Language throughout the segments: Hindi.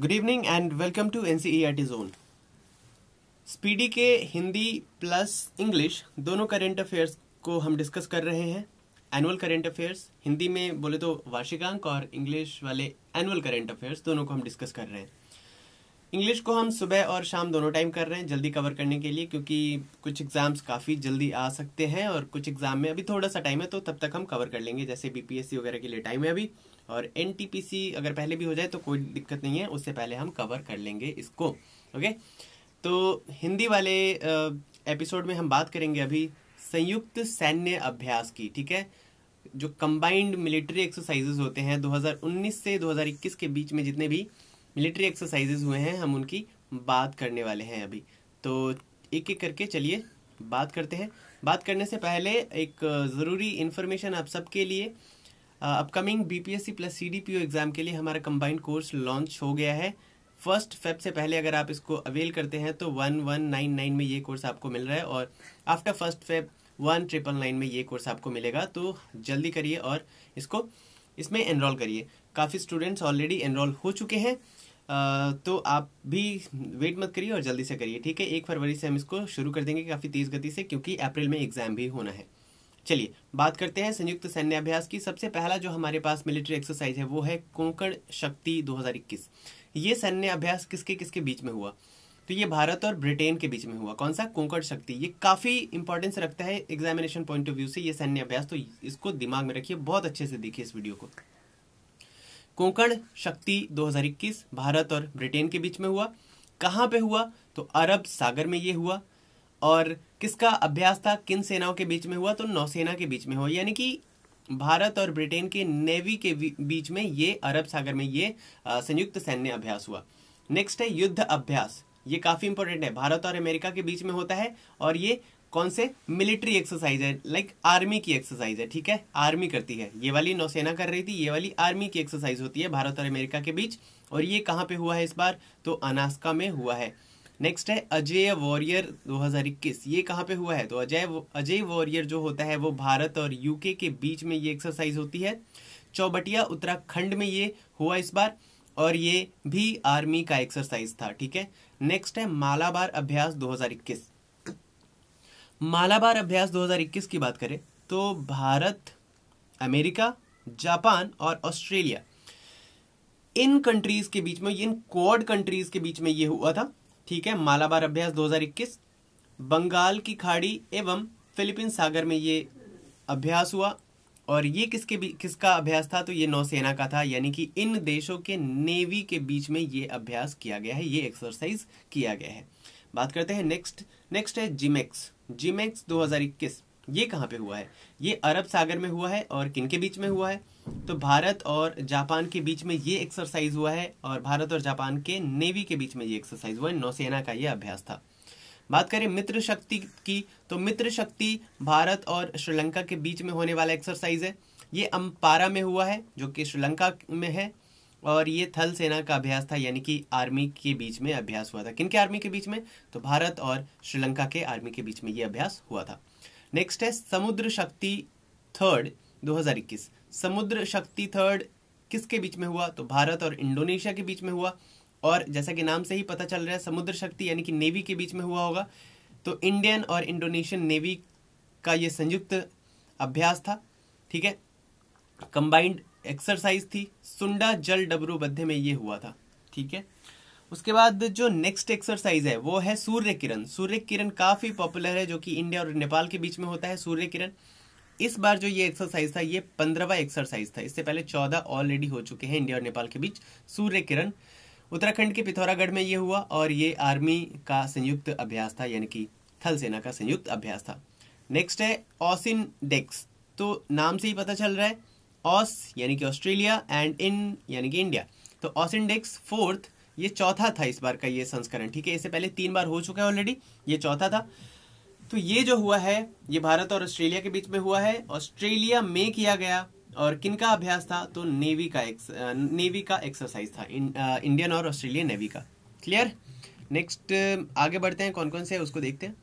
good evening and welcome to N C zone speedy के हिंदी प्लस इंग्लिश दोनों करेंट अफेयर्स को हम डिस्कस कर रहे हैं एनुअल करेंट अफेयर्स हिंदी में बोले तो वार्षिकांक और इंग्लिश वाले एनुअल करेंट अफेयर्स दोनों को हम डिस्कस कर रहे हैं इंग्लिश को हम सुबह और शाम दोनों टाइम कर रहे हैं जल्दी कवर करने के लिए क्योंकि कुछ एग्ज़ाम्स काफ़ी जल्दी आ सकते हैं और कुछ एग्ज़ाम में अभी थोड़ा सा टाइम है तो तब तक हम कवर कर लेंगे जैसे बीपीएससी वगैरह के लिए टाइम है अभी और एन अगर पहले भी हो जाए तो कोई दिक्कत नहीं है उससे पहले हम कवर कर लेंगे इसको ओके तो हिंदी वाले एपिसोड में हम बात करेंगे अभी संयुक्त सैन्य अभ्यास की ठीक है जो कंबाइंड मिलिट्री एक्सरसाइजेज होते हैं 2019 से 2021 के बीच में जितने भी मिलिट्री एक्सरसाइजेज हुए हैं हम उनकी बात करने वाले हैं अभी तो एक एक करके चलिए बात करते हैं बात करने से पहले एक ज़रूरी इन्फॉर्मेशन आप सबके लिए upcoming BPSC plus CDPO exam के लिए हमारा कंबाइंड कोर्स लॉन्च हो गया है फर्स्ट फेब से पहले अगर आप इसको अवेल करते हैं तो वन वन नाइन नाइन में ये कोर्स आपको मिल रहा है और after first Feb one triple nine में ये कोर्स आपको मिलेगा तो जल्दी करिए और इसको इसमें एनरोल करिए काफ़ी स्टूडेंट्स ऑलरेडी एनरोल हो चुके हैं uh, तो आप भी वेट मत करिए और जल्दी से करिए ठीक है एक फरवरी से हम इसको शुरू कर देंगे काफ़ी तेज़ गति से क्योंकि अप्रैल में एग्ज़ाम भी होना है चलिए बात करते हैं संयुक्त सैन्य अभ्यास की सबसे पहला जो हमारे पास मिलिट्री एक्सरसाइज है वो है कोंकण शक्ति 2021 ये सैन्य अभ्यास किसके किसके बीच में हुआ तो ये भारत और ब्रिटेन के बीच में हुआ कौन सा कोंकण शक्ति ये काफ़ी इंपॉर्टेंस रखता है एग्जामिनेशन पॉइंट ऑफ व्यू से ये सैन्य अभ्यास तो इसको दिमाग में रखिए बहुत अच्छे से देखिए इस वीडियो को कोंकण शक्ति 2021 भारत और ब्रिटेन के बीच में हुआ कहाँ पे हुआ तो अरब सागर में ये हुआ और किसका अभ्यास था किन सेनाओं के बीच में हुआ तो नौसेना के बीच में हुआ यानी कि भारत और ब्रिटेन के नेवी के बीच में ये अरब सागर में ये संयुक्त सैन्य अभ्यास हुआ नेक्स्ट है युद्ध अभ्यास ये काफी इंपॉर्टेंट है भारत और अमेरिका के बीच में होता है और ये कौन से मिलिट्री एक्सरसाइज है लाइक like आर्मी की एक्सरसाइज है ठीक है आर्मी करती है ये वाली नौसेना कर रही थी ये वाली आर्मी की एक्सरसाइज होती है भारत और अमेरिका के बीच और ये कहाँ पे हुआ है इस बार तो अनास्का में हुआ है नेक्स्ट है अजय वॉरियर 2021 ये कहाँ पे हुआ है तो अजय अजय वॉरियर जो होता है वो भारत और यूके के बीच में ये एक्सरसाइज होती है चौबटिया उत्तराखंड में ये हुआ इस बार और ये भी आर्मी का एक्सरसाइज था ठीक है नेक्स्ट है मालाबार अभ्यास 2021 मालाबार अभ्यास 2021 की बात करें तो भारत अमेरिका जापान और ऑस्ट्रेलिया इन कंट्रीज के बीच में इन क्वाड कंट्रीज के बीच में ये हुआ था ठीक है मालाबार अभ्यास 2021 बंगाल की खाड़ी एवं फिलीपीन सागर में ये अभ्यास हुआ और ये किसके किसका अभ्यास था तो ये नौसेना का था यानी कि इन देशों के नेवी के बीच में ये अभ्यास किया गया है ये एक्सरसाइज किया गया है बात करते हैं नेक्स्ट नेक्स्ट है जिमेक्स जिमेक्स 2021 ये कहाँ पे हुआ है ये अरब सागर में हुआ है और किन के बीच में हुआ है तो भारत और जापान के बीच में ये एक्सरसाइज हुआ है और भारत और जापान के नेवी के बीच में ये एक्सरसाइज हुआ है नौसेना का ये अभ्यास था बात करें मित्र शक्ति की तो मित्र शक्ति भारत और श्रीलंका के बीच में होने वाला एक्सरसाइज है ये अम्पारा में हुआ है जो कि श्रीलंका में है और ये थल सेना का अभ्यास था यानी कि आर्मी के बीच में अभ्यास हुआ था किन के आर्मी के बीच में तो भारत और श्रीलंका के आर्मी के बीच में ये अभ्यास हुआ था नेक्स्ट है समुद्र शक्ति थर्ड 2021 समुद्र शक्ति थर्ड किसके बीच में हुआ तो भारत और इंडोनेशिया के बीच में हुआ और जैसा कि नाम से ही पता चल रहा है समुद्र शक्ति यानी कि नेवी के बीच में हुआ होगा तो इंडियन और इंडोनेशियन नेवी का ये संयुक्त अभ्यास था ठीक है कंबाइंड एक्सरसाइज थी सुंडा जल डबरू बद्धे में ये हुआ था ठीक है उसके बाद जो नेक्स्ट एक्सरसाइज है वो है सूर्य किरण सूर्य किरण काफ़ी पॉपुलर है जो कि इंडिया और नेपाल के बीच में होता है सूर्य किरण इस बार जो ये एक्सरसाइज था ये पंद्रहवा एक्सरसाइज था इससे पहले चौदह ऑलरेडी हो चुके हैं इंडिया और नेपाल के बीच सूर्य किरण उत्तराखंड के पिथौरागढ़ में ये हुआ और ये आर्मी का संयुक्त अभ्यास था यानी कि थल सेना का संयुक्त अभ्यास था नेक्स्ट है ऑसिन डेक्स तो नाम से ही पता चल रहा है ऑस यानी कि ऑस्ट्रेलिया एंड इन यानी कि इंडिया तो ऑसिन डेक्स फोर्थ ये चौथा था इस बार का ये संस्करण ठीक है इससे पहले तीन बार हो चुका है ऑलरेडी ये चौथा था तो ये जो हुआ है ये भारत और ऑस्ट्रेलिया के बीच में हुआ है ऑस्ट्रेलिया में किया गया और किनका अभ्यास था तो नेवी का एक, नेवी का एक्सरसाइज था इं, इंडियन और ऑस्ट्रेलिया नेवी का क्लियर नेक्स्ट आगे बढ़ते हैं कौन कौन से है उसको देखते हैं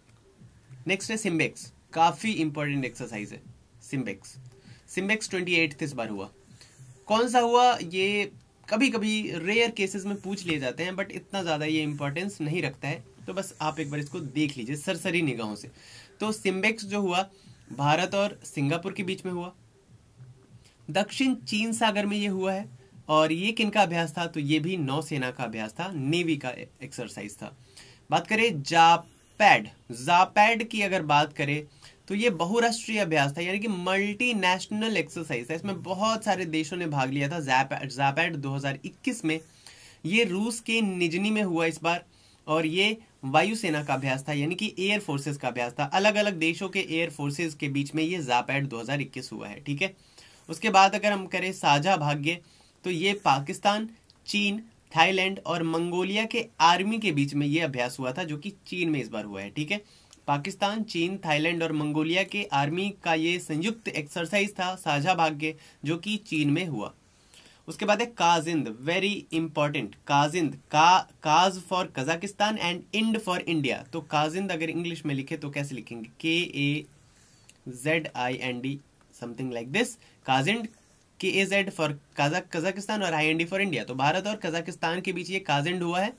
नेक्स्ट है सिम्बेक्स काफ़ी इंपॉर्टेंट एक्सरसाइज है सिम्बेक्स सिम्बेक्स ट्वेंटी एट इस बार हुआ कौन सा हुआ ये कभी कभी रेयर केसेस में पूछ लिए जाते हैं बट इतना ज़्यादा ये इंपॉर्टेंस नहीं रखता है तो बस आप एक बार इसको देख लीजिए सरसरी निगाहों से तो सिम्बेक्स जो हुआ भारत और सिंगापुर के बीच में हुआ दक्षिण चीन सागर में ये हुआ है और ये का अभ्यास था तो ये भी नौसेना का अभ्यास था नेवी का एक्सरसाइज था बात करें जापैड जापैड की अगर बात करें तो ये बहुराष्ट्रीय अभ्यास था यानी कि मल्टीनेशनल एक्सरसाइज था इसमें बहुत सारे देशों ने भाग लिया था जापैड जापैड 2021 में ये रूस के निजनी में हुआ इस बार और ये वायुसेना का अभ्यास था यानी कि एयर फोर्सेस का अभ्यास था अलग अलग देशों के एयर फोर्सेस के बीच में ये जापैड 2021 हुआ है ठीक है उसके बाद अगर हम करें साझा भाग्य तो ये पाकिस्तान चीन थाईलैंड और मंगोलिया के आर्मी के बीच में ये अभ्यास हुआ था जो कि चीन में इस बार हुआ है ठीक है पाकिस्तान चीन थाईलैंड और मंगोलिया के आर्मी का ये संयुक्त एक्सरसाइज था साझा भाग्य जो कि चीन में हुआ उसके बाद है काजिंद वेरी इंपॉर्टेंट काजिंद का Kaz for Kazakhstan and Ind for India तो काजिंद अगर इंग्लिश में लिखे तो कैसे लिखेंगे K A Z I N D something like this KAZIND K A Z for Kazakhstan और I N D for India तो भारत और कजाकिस्तान के बीच ये काजिंड हुआ है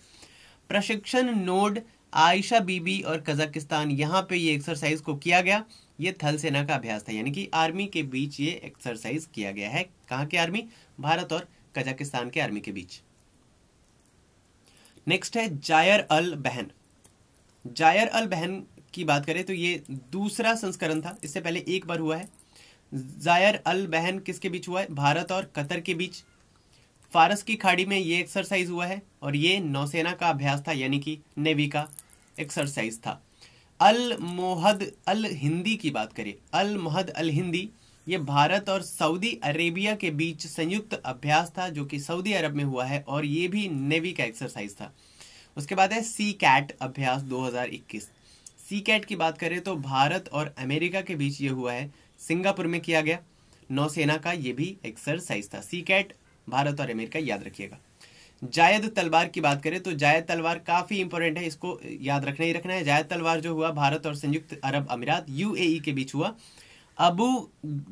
प्रशिक्षण नोड आयशा बीबी और कजाकिस्तान यहाँ पे ये एक्सरसाइज को किया गया ये थल सेना का अभ्यास था यानी कि आर्मी के बीच ये एक्सरसाइज किया गया है कहाँ के आर्मी भारत और कजाकिस्तान के आर्मी के बीच नेक्स्ट है जायर अल बहन जायर अल बहन की बात करें तो ये दूसरा संस्करण था इससे पहले एक बार हुआ है जायर अल बहन किसके बीच हुआ है भारत और कतर के बीच फारस की खाड़ी में ये एक्सरसाइज हुआ है और ये नौसेना का अभ्यास था यानी कि नेवी का एक्सरसाइज था अल मोहद अल हिंदी की बात करें अल मोहद अल हिंदी ये भारत और सऊदी अरेबिया के बीच संयुक्त अभ्यास था जो कि सऊदी अरब में हुआ है और ये भी नेवी का एक्सरसाइज था उसके बाद है सी कैट अभ्यास 2021 सी कैट की बात करें तो भारत और अमेरिका के बीच ये हुआ है सिंगापुर में किया गया नौसेना का ये भी एक्सरसाइज था सी कैट भारत और अमेरिका याद रखिएगा जायद तलवार की बात करें तो जायद तलवार काफ़ी इंपॉर्टेंट है इसको याद रखना ही रखना है जायद तलवार जो हुआ भारत और संयुक्त अरब अमीरात यूएई e के बीच हुआ अबू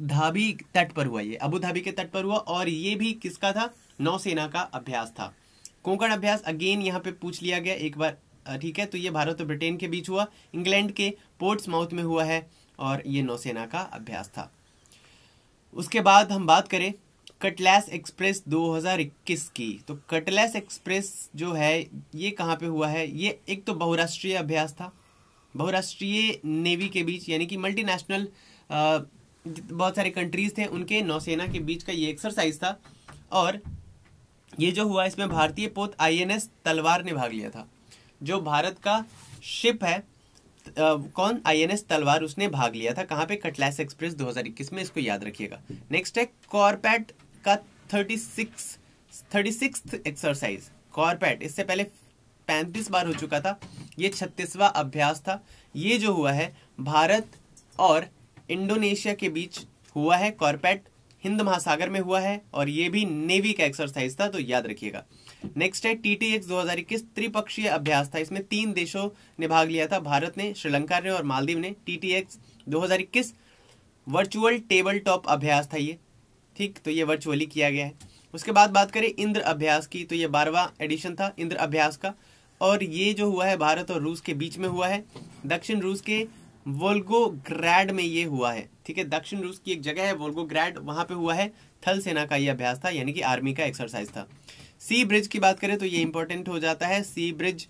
धाबी तट पर हुआ ये अबू धाबी के तट पर हुआ और ये भी किसका था नौसेना का अभ्यास था कोंकण अभ्यास अगेन यहाँ पे पूछ लिया गया एक बार ठीक है तो ये भारत और ब्रिटेन के बीच हुआ इंग्लैंड के पोर्ट्स माउथ में हुआ है और ये नौसेना का अभ्यास था उसके बाद हम बात करें कटलैस एक्सप्रेस 2021 की तो कटलैस एक्सप्रेस जो है ये कहाँ पे हुआ है ये एक तो बहुराष्ट्रीय अभ्यास था बहुराष्ट्रीय नेवी के बीच यानी कि मल्टीनेशनल नेशनल बहुत सारे कंट्रीज थे उनके नौसेना के बीच का ये एक्सरसाइज था और ये जो हुआ इसमें भारतीय पोत आईएनएस तलवार ने भाग लिया था जो भारत का शिप है आ, कौन आईएनएस तलवार उसने भाग लिया था कहाँ पे कटलैस एक्सप्रेस 2021 में इसको याद रखिएगा नेक्स्ट है कॉरपैट का 36 सिक्स एक्सरसाइज कॉरपैट इससे पहले पैंतीस बार हो चुका था ये छत्तीसवा अभ्यास था ये जो हुआ है भारत और इंडोनेशिया के बीच हुआ है कॉर्पेट हिंद महासागर में हुआ है और ये भी नेवी का एक्सरसाइज था तो याद रखिएगा नेक्स्ट है टी टी एक्स त्रिपक्षीय अभ्यास था इसमें तीन देशों ने भाग लिया था भारत ने श्रीलंका ने और मालदीव ने T T virtual table top अभ्यास था ये ठीक तो ये वर्चुअली किया गया है उसके बाद बात करें इंद्र अभ्यास की तो ये बारवा एडिशन था इंद्र अभ्यास का और ये जो हुआ है भारत और रूस के बीच में हुआ है दक्षिण रूस के वोल्गो ग्रैड में ये हुआ है ठीक है दक्षिण रूस की एक जगह है वोल्गो ग्रैड वहां पे हुआ है थल सेना का ये अभ्यास था यानी कि आर्मी का एक्सरसाइज था सी ब्रिज की बात करें तो ये इंपॉर्टेंट हो जाता है सी ब्रिज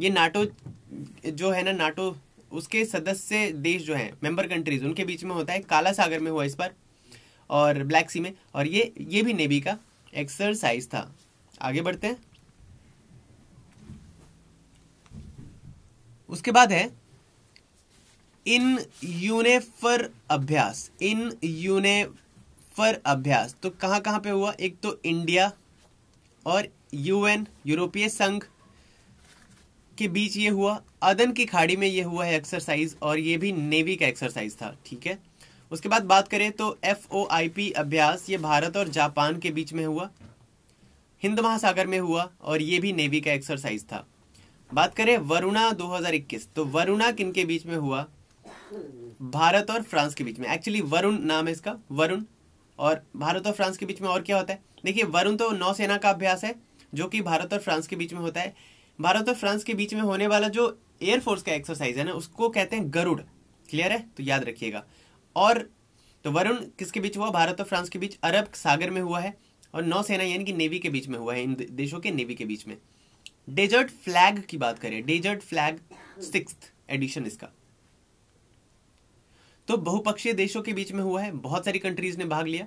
ये नाटो जो है ना नाटो उसके सदस्य देश जो है मेंबर कंट्रीज उनके बीच में होता है काला सागर में हुआ इस पर और ब्लैक सी में और ये ये भी नेवी का एक्सरसाइज था आगे बढ़ते हैं उसके बाद है इन यूनेफर अभ्यास इन यूने अभ्यास तो कहाँ कहाँ पे हुआ एक तो इंडिया और यूएन यूरोपीय संघ के बीच ये हुआ अदन की खाड़ी में ये हुआ है एक्सरसाइज और ये भी नेवी का एक्सरसाइज था ठीक है उसके बाद बात करें तो एफ ओ आई पी अभ्यास ये भारत और जापान के बीच में हुआ हिंद महासागर में हुआ और ये भी नेवी का एक्सरसाइज था बात करें वरुणा 2021 तो वरुणा किन के बीच में हुआ भारत और फ्रांस के बीच में एक्चुअली वरुण नाम है इसका वरुण और भारत और फ्रांस के बीच में और क्या होता है देखिए वरुण तो नौसेना का अभ्यास है जो कि भारत और फ्रांस के बीच में होता है भारत और फ्रांस के बीच में होने वाला जो एयरफोर्स का एक्सरसाइज है ना उसको कहते हैं गरुड़ क्लियर है तो याद रखिएगा और तो वरुण किसके बीच हुआ भारत और फ्रांस के बीच अरब सागर में हुआ है और नौसेना यानी कि नेवी के बीच में हुआ है इन देशों के नेवी के बीच में डेजर्ट फ्लैग की बात करें डेजर्ट फ्लैग सिक्स एडिशन इसका तो बहुपक्षीय देशों के बीच में हुआ है बहुत सारी कंट्रीज ने भाग लिया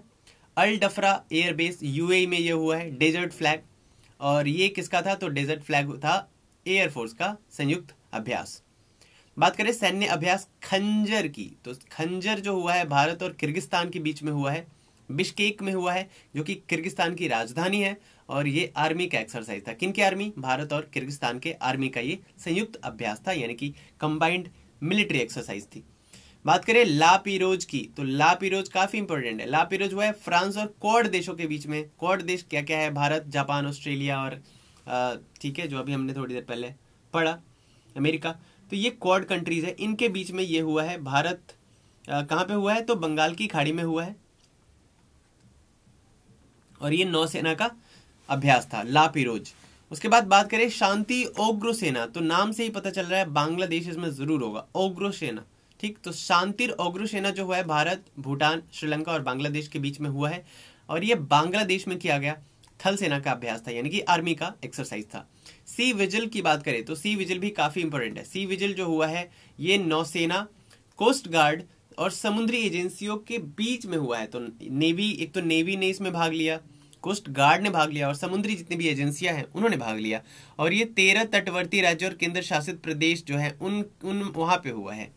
अल डफरा एयरबेस यूएई में यह हुआ है डेजर्ट फ्लैग और ये किसका था तो डेजर्ट फ्लैग था एयरफोर्स का संयुक्त अभ्यास बात करें सैन्य अभ्यास खंजर की तो खंजर जो हुआ है भारत और किर्गिस्तान के बीच में हुआ है बिश्केक में हुआ है जो कि किर्गिस्तान की राजधानी है और ये आर्मी का एक्सरसाइज था किन की आर्मी भारत और किर्गिस्तान के आर्मी का ये संयुक्त अभ्यास था यानी कि कंबाइंड मिलिट्री एक्सरसाइज थी बात करें पीरोज की तो पीरोज काफी इंपॉर्टेंट है पीरोज वो है फ्रांस और कॉड देशों के बीच में कॉड देश क्या क्या है भारत जापान ऑस्ट्रेलिया और ठीक है जो अभी हमने थोड़ी देर पहले पढ़ा अमेरिका तो ये कॉड कंट्रीज है इनके बीच में ये हुआ है भारत कहाँ पे हुआ है तो बंगाल की खाड़ी में हुआ है और ये नौसेना का अभ्यास था पीरोज उसके बाद बात करें शांति ओग्रो सेना तो नाम से ही पता चल रहा है बांग्लादेश इसमें जरूर होगा ओग्रो सेना ठीक तो शांतिर और सेना जो हुआ है भारत भूटान श्रीलंका और बांग्लादेश के बीच में हुआ है और ये बांग्लादेश में किया गया थल सेना का अभ्यास था यानी कि आर्मी का एक्सरसाइज था सी विजिल की बात करें तो सी विजिल भी काफी इंपॉर्टेंट है सी विजिल जो हुआ है ये नौसेना कोस्ट गार्ड और समुद्री एजेंसियों के बीच में हुआ है तो नेवी एक तो नेवी ने इसमें भाग लिया कोस्ट गार्ड ने भाग लिया और समुद्री जितनी भी एजेंसियां हैं उन्होंने भाग लिया और ये तेरह तटवर्ती राज्य और केंद्र शासित प्रदेश जो है उन उन वहां पे हुआ है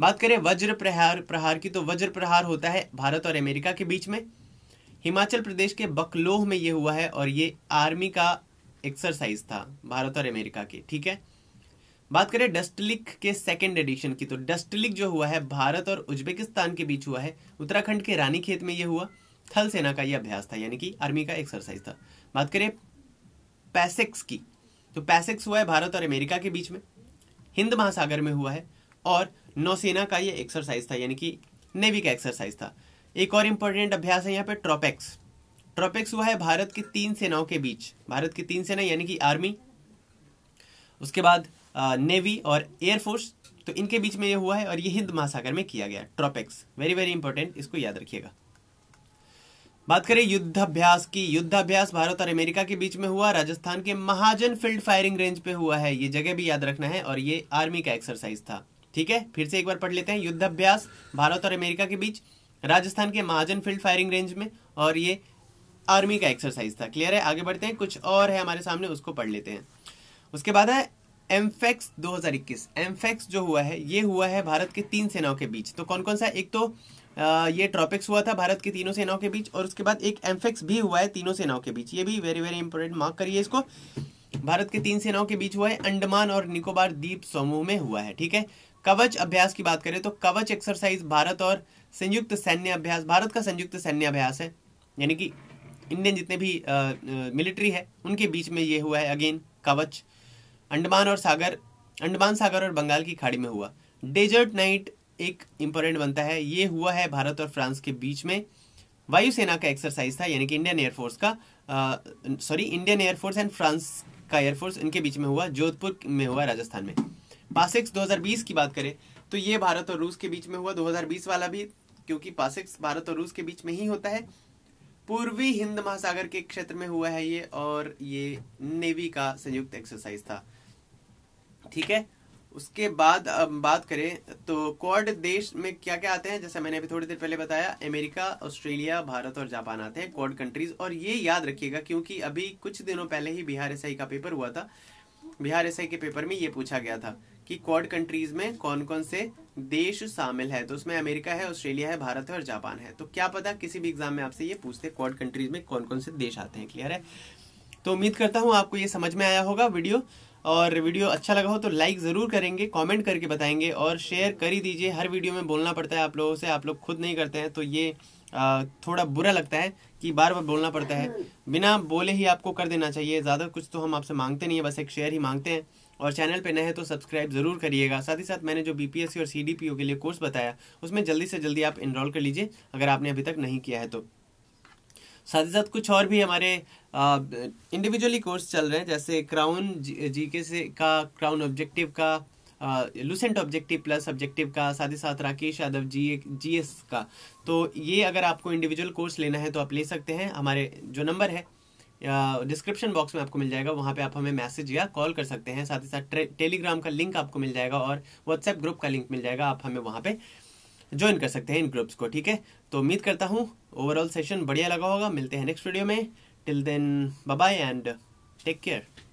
बात करें वज्र प्रहार प्रहार की तो वज्र प्रहार होता है भारत और अमेरिका के बीच में हिमाचल प्रदेश के बकलोह में ये हुआ है और ये आर्मी का एक्सरसाइज था भारत और अमेरिका की ठीक है बात करें डस्टलिक के सेकेंड एडिशन की तो डस्टलिक जो हुआ है भारत और उज्बेकिस्तान के बीच हुआ है उत्तराखंड के रानी खेत में यह हुआ थल सेना का यह अभ्यास था यानी कि आर्मी का एक्सरसाइज था बात करें पैसेक्स की तो पैसेक्स हुआ है भारत और अमेरिका के बीच में हिंद महासागर में हुआ है और नौसेना का ये एक्सरसाइज था यानी कि नेवी का एक्सरसाइज था एक और इम्पोर्टेंट अभ्यास है यहाँ पे ट्रोपेक्स ट्रोपेक्स हुआ है भारत की तीन सेनाओं के बीच भारत की तीन सेना यानी कि आर्मी उसके बाद नेवी और एयरफोर्स तो इनके बीच में ये हुआ है और ये हिंद महासागर में किया गया ट्रोपेक्स वेरी वेरी इंपॉर्टेंट इसको याद रखिएगा बात करें युद्धाभ्यास की युद्धाभ्यास भारत और अमेरिका के बीच में हुआ राजस्थान के महाजन फील्ड फायरिंग रेंज पे हुआ है ये जगह भी याद रखना है और ये आर्मी का एक्सरसाइज था ठीक है फिर से एक बार पढ़ लेते हैं युद्धाभ्यास भारत और अमेरिका के बीच राजस्थान के महाजन फील्ड फायरिंग रेंज में और ये आर्मी का एक्सरसाइज था क्लियर है आगे बढ़ते हैं कुछ और है हमारे सामने उसको पढ़ लेते हैं उसके बाद है एम्फेक्स 2021 एम्फेक्स जो हुआ है ये हुआ है भारत के तीन सेनाओं के बीच तो कौन कौन सा एक तो ये ट्रॉपिक्स हुआ था भारत की तीनों सेनाओं के बीच और उसके बाद एक एम्फेक्स e भी हुआ है तीनों सेनाओं के बीच ये भी वेरी वेरी इंपॉर्टेंट मार्क करिए इसको भारत के तीन सेनाओं के बीच हुआ है अंडमान और निकोबार द्वीप समूह में हुआ है ठीक है कवच अभ्यास की बात करें तो कवच एक्सरसाइज भारत और संयुक्त सैन्य अभ्यास भारत का संयुक्त सैन्य अभ्यास है यानी कि इंडियन जितने भी मिलिट्री है उनके बीच में ये हुआ है अगेन कवच अंडमान और सागर अंडमान सागर और बंगाल की खाड़ी में हुआ डेजर्ट नाइट एक इंपॉर्टेंट बनता है ये हुआ है भारत और फ्रांस के बीच में वायुसेना का एक्सरसाइज था यानी कि इंडियन एयरफोर्स का sorry Indian air force and France का एयरफोर्स इनके बीच में हुआ जोधपुर में हुआ राजस्थान में पासिक्स 2020 की बात करें तो ये भारत और रूस के बीच में हुआ 2020 वाला भी क्योंकि पासिक्स भारत और रूस के बीच में ही होता है पूर्वी हिंद महासागर के क्षेत्र में हुआ है ये और ये नेवी का संयुक्त एक्सरसाइज था ठीक है उसके बाद अब बात करें तो क्वाड देश में क्या क्या आते हैं जैसे मैंने अभी थोड़ी देर पहले बताया अमेरिका ऑस्ट्रेलिया भारत और जापान आते हैं क्वाड कंट्रीज और ये याद रखिएगा क्योंकि अभी कुछ दिनों पहले ही बिहार एसआई का पेपर हुआ था बिहार एसआई के पेपर में ये पूछा गया था कि क्वाड कंट्रीज में कौन कौन से देश शामिल है तो उसमें अमेरिका है ऑस्ट्रेलिया है भारत है और जापान है तो क्या पता किसी भी एग्जाम में आपसे ये पूछते क्वाड कंट्रीज में कौन कौन से देश आते हैं क्लियर है तो उम्मीद करता हूँ आपको ये समझ में आया होगा वीडियो और वीडियो अच्छा लगा हो तो लाइक ज़रूर करेंगे कमेंट करके बताएंगे और शेयर कर ही दीजिए हर वीडियो में बोलना पड़ता है आप लोगों से आप लोग खुद नहीं करते हैं तो ये आ, थोड़ा बुरा लगता है कि बार बार बोलना पड़ता है बिना बोले ही आपको कर देना चाहिए ज़्यादा कुछ तो हम आपसे मांगते नहीं है बस एक शेयर ही मांगते हैं और चैनल पे नए हैं तो सब्सक्राइब जरूर करिएगा साथ ही साथ मैंने जो बीपीएससी और सीडीपीओ के लिए कोर्स बताया उसमें जल्दी से जल्दी आप इनरोल कर लीजिए अगर आपने अभी तक नहीं किया है तो साथ ही साथ कुछ और भी हमारे इंडिविजुअली कोर्स चल रहे हैं जैसे क्राउन जी के से का क्राउन ऑब्जेक्टिव का लूसेंट ऑब्जेक्टिव प्लस ऑब्जेक्टिव का साथ ही साथ राकेश यादव जी जी एस का तो ये अगर आपको इंडिविजुअल कोर्स लेना है तो आप ले सकते हैं हमारे जो नंबर है डिस्क्रिप्शन बॉक्स में आपको मिल जाएगा वहाँ पे आप हमें मैसेज या कॉल कर सकते हैं साथ ही साथ टेलीग्राम का लिंक आपको मिल जाएगा और व्हाट्सएप ग्रुप का लिंक मिल जाएगा आप हमें वहाँ पे ज्वाइन कर सकते हैं इन ग्रुप्स को ठीक है तो उम्मीद करता हूँ ओवरऑल सेशन बढ़िया लगा होगा मिलते हैं नेक्स्ट वीडियो में till then bye and take care